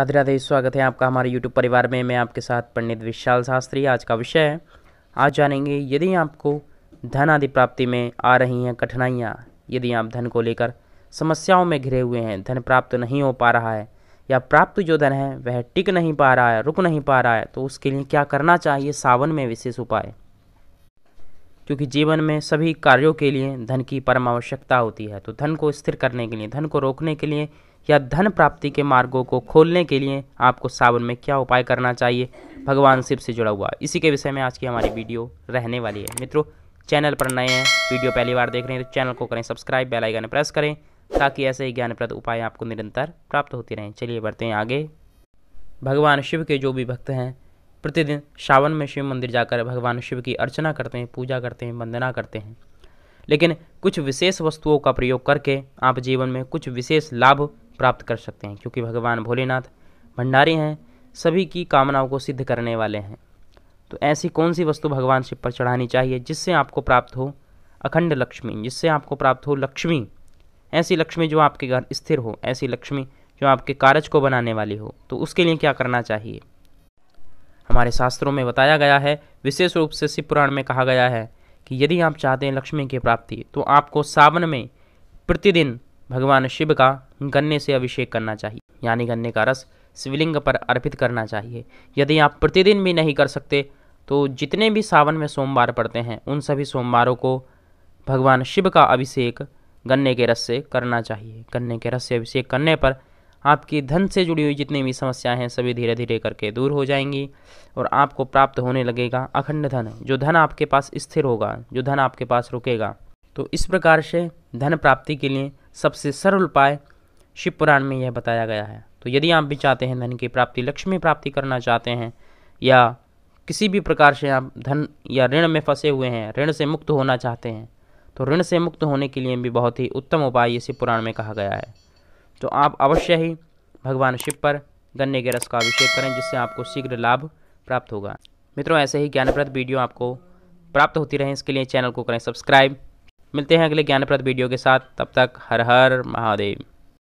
राधे राधे स्वागत है आपका हमारे YouTube परिवार में मैं आपके साथ पंडित विशाल शास्त्री आज का विषय है आज जानेंगे यदि आपको धन आदि प्राप्ति में आ रही हैं कठिनाइयाँ यदि आप धन को लेकर समस्याओं में घिरे हुए हैं धन प्राप्त नहीं हो पा रहा है या प्राप्त जो धन है वह टिक नहीं पा रहा है रुक नहीं पा रहा है तो उसके लिए क्या करना चाहिए सावन में विशेष उपाय क्योंकि जीवन में सभी कार्यों के लिए धन की परम आवश्यकता होती है तो धन को स्थिर करने के लिए धन को रोकने के लिए या धन प्राप्ति के मार्गों को खोलने के लिए आपको सावन में क्या उपाय करना चाहिए भगवान शिव से जुड़ा हुआ इसी के विषय में आज की हमारी वीडियो रहने वाली है मित्रों चैनल पर नए हैं वीडियो पहली बार देख रहे हैं तो चैनल को करें सब्सक्राइब बेल आइकन प्रेस करें ताकि ऐसे ही ज्ञानप्रद उपाय आपको निरंतर प्राप्त होते रहें चलिए बढ़ते हैं आगे भगवान शिव के जो भी भक्त हैं प्रतिदिन सावन में शिव मंदिर जाकर भगवान शिव की अर्चना करते हैं पूजा करते हैं वंदना करते हैं लेकिन कुछ विशेष वस्तुओं का प्रयोग करके आप जीवन में कुछ विशेष लाभ प्राप्त कर सकते हैं क्योंकि भगवान भोलेनाथ भंडारी हैं सभी की कामनाओं को सिद्ध करने वाले हैं तो ऐसी कौन सी वस्तु भगवान शिव पर चढ़ानी चाहिए जिससे आपको प्राप्त हो अखंड लक्ष्मी जिससे आपको प्राप्त हो लक्ष्मी ऐसी लक्ष्मी जो आपके घर स्थिर हो ऐसी लक्ष्मी जो आपके कार्य को बनाने वाली हो तो उसके लिए क्या करना चाहिए हमारे शास्त्रों में बताया गया है विशेष रूप से शिव पुराण में कहा गया है कि यदि आप चाहते हैं लक्ष्मी की प्राप्ति तो आपको सावन में प्रतिदिन भगवान शिव का गन्ने से अभिषेक करना चाहिए यानी गन्ने का रस शिवलिंग पर अर्पित करना चाहिए यदि आप प्रतिदिन भी नहीं कर सकते तो जितने भी सावन में सोमवार पड़ते हैं उन सभी सोमवारों को भगवान शिव का अभिषेक गन्ने के रस से करना चाहिए गन्ने के रस से अभिषेक करने पर आपकी धन से जुड़ी हुई जितनी भी समस्याएं हैं सभी धीरे धीरे करके दूर हो जाएंगी और आपको प्राप्त होने लगेगा अखंड धन जो धन आपके पास स्थिर होगा जो धन आपके पास रुकेगा तो इस प्रकार से धन प्राप्ति के लिए सबसे सरल उपाय शिव पुराण में यह बताया गया है तो यदि आप भी चाहते हैं धन की प्राप्ति लक्ष्मी प्राप्ति करना चाहते हैं या किसी भी प्रकार से आप धन या ऋण में फंसे हुए हैं ऋण से मुक्त होना चाहते हैं तो ऋण से मुक्त होने के लिए भी बहुत ही उत्तम उपाय इसी पुराण में कहा गया है तो आप अवश्य ही भगवान शिव पर गन्ने के रस का अभिषेक करें जिससे आपको शीघ्र लाभ प्राप्त होगा मित्रों ऐसे ही ज्ञानप्रद वीडियो आपको प्राप्त होती रहे इसके लिए चैनल को करें सब्सक्राइब मिलते हैं अगले ज्ञानप्रद वीडियो के साथ तब तक हर हर महादेव